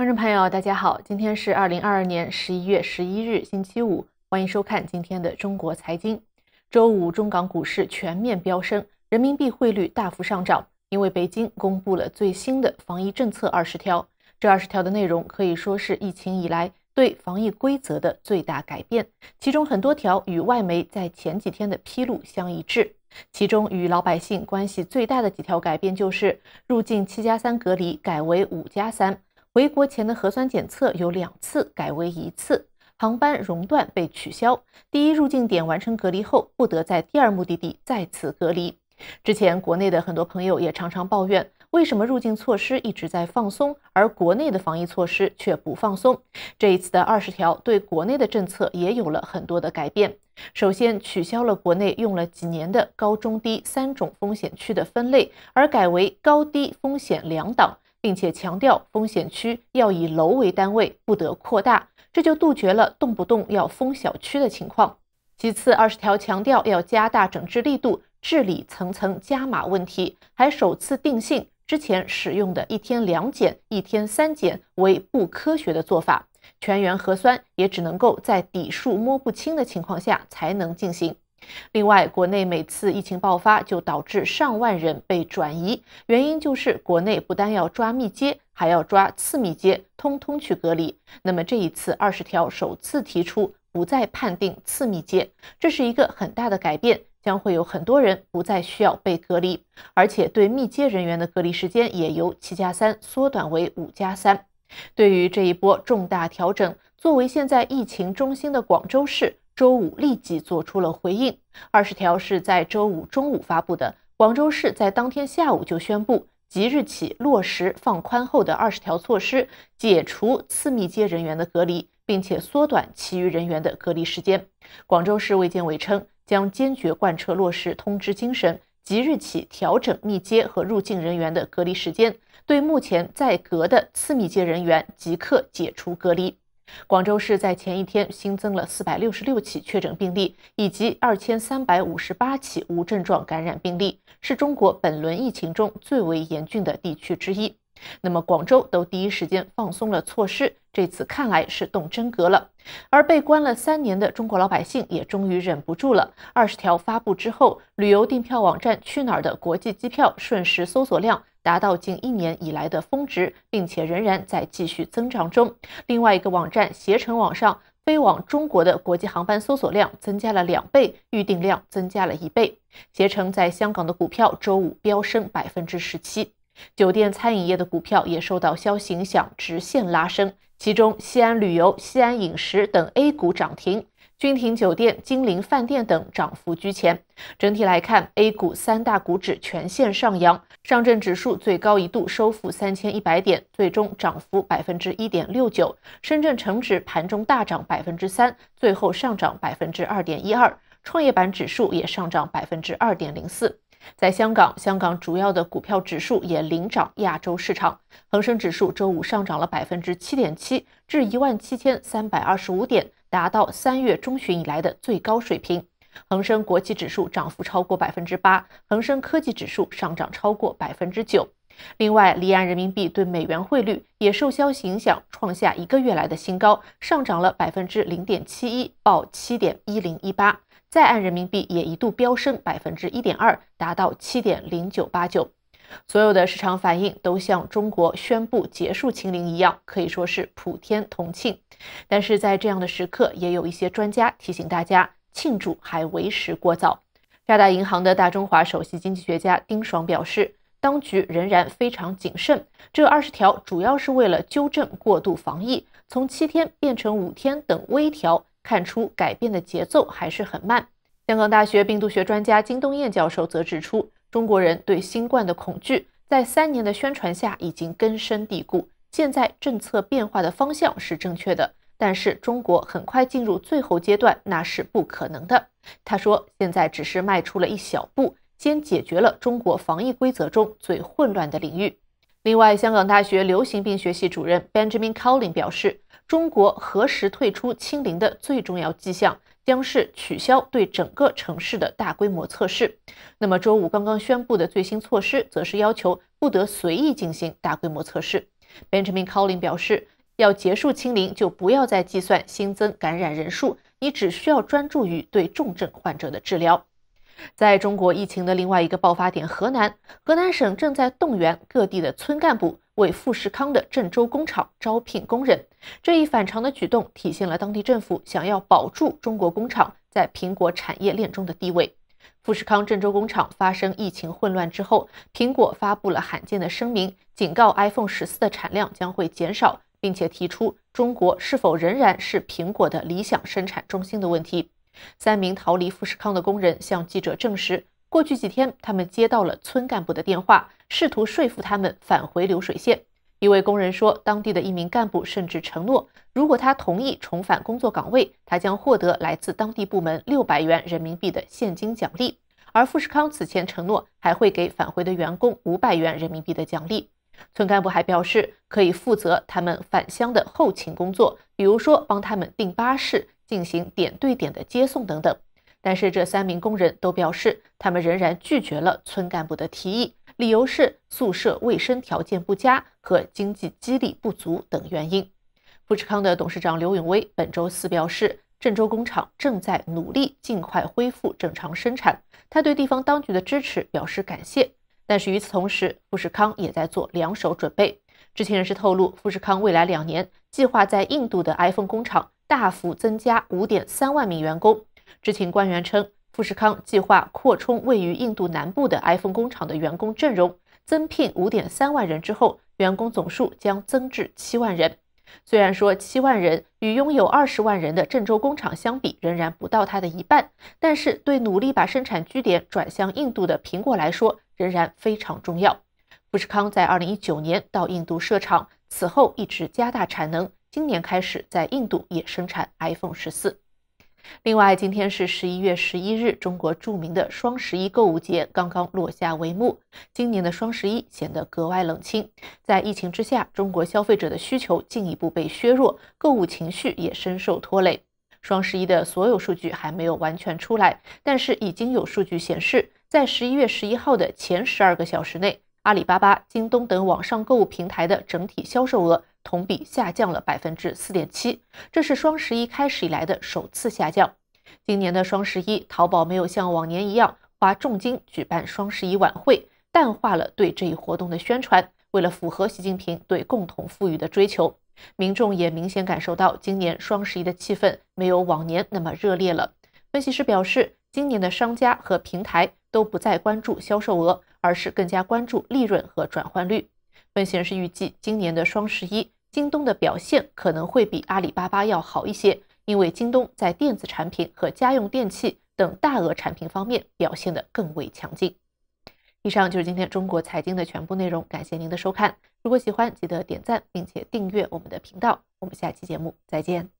观众朋友，大家好，今天是二零二二年十一月十一日，星期五，欢迎收看今天的中国财经。周五，中港股市全面飙升，人民币汇率大幅上涨，因为北京公布了最新的防疫政策二十条。这二十条的内容可以说是疫情以来对防疫规则的最大改变，其中很多条与外媒在前几天的披露相一致。其中与老百姓关系最大的几条改变就是入境七加三隔离改为五加三。回国前的核酸检测由两次改为一次，航班熔断被取消。第一入境点完成隔离后，不得在第二目的地再次隔离。之前国内的很多朋友也常常抱怨，为什么入境措施一直在放松，而国内的防疫措施却不放松？这一次的二十条对国内的政策也有了很多的改变。首先取消了国内用了几年的高中低三种风险区的分类，而改为高低风险两档。并且强调，风险区要以楼为单位，不得扩大，这就杜绝了动不动要封小区的情况。其次，二十条强调要加大整治力度，治理层层加码问题，还首次定性之前使用的一天两检、一天三检为不科学的做法，全员核酸也只能够在底数摸不清的情况下才能进行。另外，国内每次疫情爆发就导致上万人被转移，原因就是国内不但要抓密接，还要抓次密接，通通去隔离。那么这一次二十条首次提出不再判定次密接，这是一个很大的改变，将会有很多人不再需要被隔离，而且对密接人员的隔离时间也由七加三缩短为五加三。对于这一波重大调整，作为现在疫情中心的广州市。周五立即做出了回应。二十条是在周五中午发布的。广州市在当天下午就宣布，即日起落实放宽后的二十条措施，解除次密接人员的隔离，并且缩短其余人员的隔离时间。广州市卫健委称，将坚决贯彻落实通知精神，即日起调整密接和入境人员的隔离时间，对目前在隔的次密接人员即刻解除隔离。广州市在前一天新增了四百六十六起确诊病例，以及二千三百五十八起无症状感染病例，是中国本轮疫情中最为严峻的地区之一。那么广州都第一时间放松了措施，这次看来是动真格了。而被关了三年的中国老百姓也终于忍不住了。二十条发布之后，旅游订票网站去哪儿的国际机票瞬时搜索量。达到近一年以来的峰值，并且仍然在继续增长中。另外一个网站携程网上飞往中国的国际航班搜索量增加了两倍，预订量增加了一倍。携程在香港的股票周五飙升百分之十七，酒店餐饮业的股票也受到消息影响直线拉升，其中西安旅游、西安饮食等 A 股涨停。君庭酒店、金陵饭店等涨幅居前。整体来看，A 股三大股指全线上扬，上证指数最高一度收复三千一百点，最终涨幅百分之一点六九；深圳成指盘中大涨百分之三，最后上涨百分之二点一二；创业板指数也上涨百分之二点零四。在香港，香港主要的股票指数也领涨亚洲市场，恒生指数周五上涨了百分之七点七，至一万七千三百二十五点。达到三月中旬以来的最高水平，恒生国企指数涨幅超过百分之八，恒生科技指数上涨超过百分之九。另外，离岸人民币对美元汇率也受消息影响，创下一个月来的新高，上涨了百分之零点七一，报七点一零一八。在岸人民币也一度飙升百分之一点二，达到七点零九八九。所有的市场反应都像中国宣布结束清零一样，可以说是普天同庆。但是在这样的时刻，也有一些专家提醒大家，庆祝还为时过早。渣打银行的大中华首席经济学家丁爽表示，当局仍然非常谨慎。这二十条主要是为了纠正过度防疫，从七天变成五天等微调，看出改变的节奏还是很慢。香港大学病毒学专家金东彦教授则指出。中国人对新冠的恐惧，在三年的宣传下已经根深蒂固。现在政策变化的方向是正确的，但是中国很快进入最后阶段那是不可能的。他说，现在只是迈出了一小步，先解决了中国防疫规则中最混乱的领域。另外，香港大学流行病学系主任 Benjamin Cowling 表示。中国何时退出清零的最重要迹象，将是取消对整个城市的大规模测试。那么周五刚刚宣布的最新措施，则是要求不得随意进行大规模测试。Benjamin c o l l i n 表示，要结束清零，就不要再计算新增感染人数，你只需要专注于对重症患者的治疗。在中国疫情的另外一个爆发点河南，河南省正在动员各地的村干部。为富士康的郑州工厂招聘工人，这一反常的举动体现了当地政府想要保住中国工厂在苹果产业链中的地位。富士康郑州工厂发生疫情混乱之后，苹果发布了罕见的声明，警告 iPhone 十四的产量将会减少，并且提出中国是否仍然是苹果的理想生产中心的问题。三名逃离富士康的工人向记者证实。过去几天，他们接到了村干部的电话，试图说服他们返回流水线。一位工人说，当地的一名干部甚至承诺，如果他同意重返工作岗位，他将获得来自当地部门六百元人民币的现金奖励。而富士康此前承诺，还会给返回的员工五百元人民币的奖励。村干部还表示，可以负责他们返乡的后勤工作，比如说帮他们订巴士，进行点对点的接送等等。但是，这三名工人都表示，他们仍然拒绝了村干部的提议，理由是宿舍卫生条件不佳和经济激励不足等原因。富士康的董事长刘永威本周四表示，郑州工厂正在努力尽快恢复正常生产，他对地方当局的支持表示感谢。但是与此同时，富士康也在做两手准备。知情人士透露，富士康未来两年计划在印度的 iPhone 工厂大幅增加5.3万名员工。知情官员称，富士康计划扩充位于印度南部的 iPhone 工厂的员工阵容，增聘5.3万人之后，员工总数将增至7万人。虽然说7万人与拥有20万人的郑州工厂相比仍然不到它的一半，但是对努力把生产据点转向印度的苹果来说仍然非常重要。富士康在2019年到印度设厂，此后一直加大产能，今年开始在印度也生产 iPhone 十四。另外，今天是十一月十一日，中国著名的双十一购物节刚刚落下帷幕。今年的双十一显得格外冷清。在疫情之下，中国消费者的需求进一步被削弱，购物情绪也深受拖累。双十一的所有数据还没有完全出来，但是已经有数据显示，在十一月十一号的前十二个小时内，阿里巴巴、京东等网上购物平台的整体销售额。同比下降了百分之四点七，这是双十一开始以来的首次下降。今年的双十一，淘宝没有像往年一样花重金举办双十一晚会，淡化了对这一活动的宣传。为了符合习近平对共同富裕的追求，民众也明显感受到今年双十一的气氛没有往年那么热烈了。分析师表示，今年的商家和平台都不再关注销售额，而是更加关注利润和转换率。分析士预计，今年的双十一，京东的表现可能会比阿里巴巴要好一些，因为京东在电子产品和家用电器等大额产品方面表现的更为强劲。以上就是今天中国财经的全部内容，感谢您的收看。如果喜欢，记得点赞并且订阅我们的频道。我们下期节目再见。